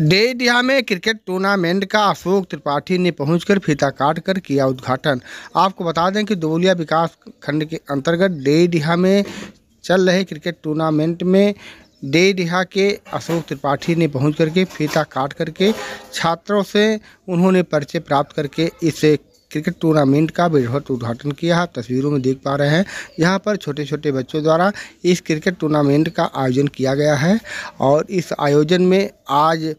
डेडिया में cricket tournament का अशोक त्रिपाठी ने पहुंचकर फीता काट कर किया उद्घाटन आपको बता दें कि दोलिया विकास खंड के अंतर्गत डेडिया में चल रहे क्रिकेट टूर्नामेंट में डेडिहा के अशोक त्रिपाठी ने पहुंच करके फीता काट करके छात्रों से उन्होंने पर्चे प्राप्त करके इसे क्रिकेट टूर्नामेंट का विधिवत उद्घाटन किया है तस्वीरों में देख पा रहे हैं यहाँ पर छोटे छोटे बच्चों द्वारा इस क्रिकेट टूर्नामेंट का आयोजन किया गया है और इस आयोजन में आज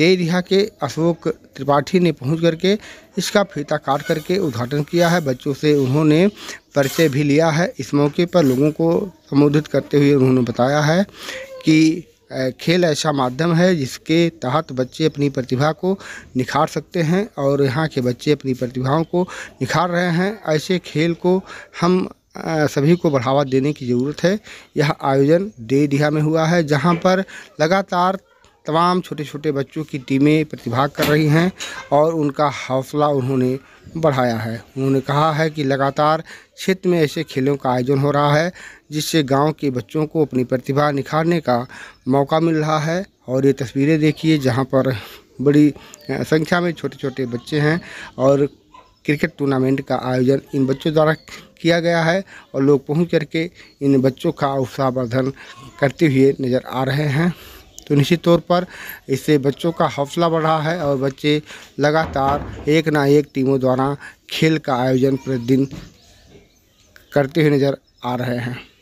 देरिया के अशोक त्रिपाठी ने पहुँच करके इसका फीता काट करके उद्घाटन किया है बच्चों से उन्होंने परिचय भी लिया है इस मौके पर लोगों को संबोधित करते हुए उन्होंने बताया है कि खेल ऐसा माध्यम है जिसके तहत बच्चे अपनी प्रतिभा को निखार सकते हैं और यहाँ के बच्चे अपनी प्रतिभाओं को निखार रहे हैं ऐसे खेल को हम सभी को बढ़ावा देने की ज़रूरत है यह आयोजन दिया में हुआ है जहाँ पर लगातार तमाम छोटे छोटे बच्चों की टीमें प्रतिभाग कर रही हैं और उनका हौसला उन्होंने बढ़ाया है उन्होंने कहा है कि लगातार क्षेत्र में ऐसे खेलों का आयोजन हो रहा है जिससे गांव के बच्चों को अपनी प्रतिभा निखारने का मौका मिल रहा है और ये तस्वीरें देखिए जहां पर बड़ी संख्या में छोटे छोटे बच्चे हैं और क्रिकेट टूर्नामेंट का आयोजन इन बच्चों द्वारा किया गया है और लोग कर करके इन बच्चों का उत्साहवर्धन करते हुए नज़र आ रहे हैं तो निश्चित तौर पर इससे बच्चों का हौसला बढ़ा है और बच्चे लगातार एक ना एक टीमों द्वारा खेल का आयोजन प्रतिदिन करते हुए नज़र आ रहे हैं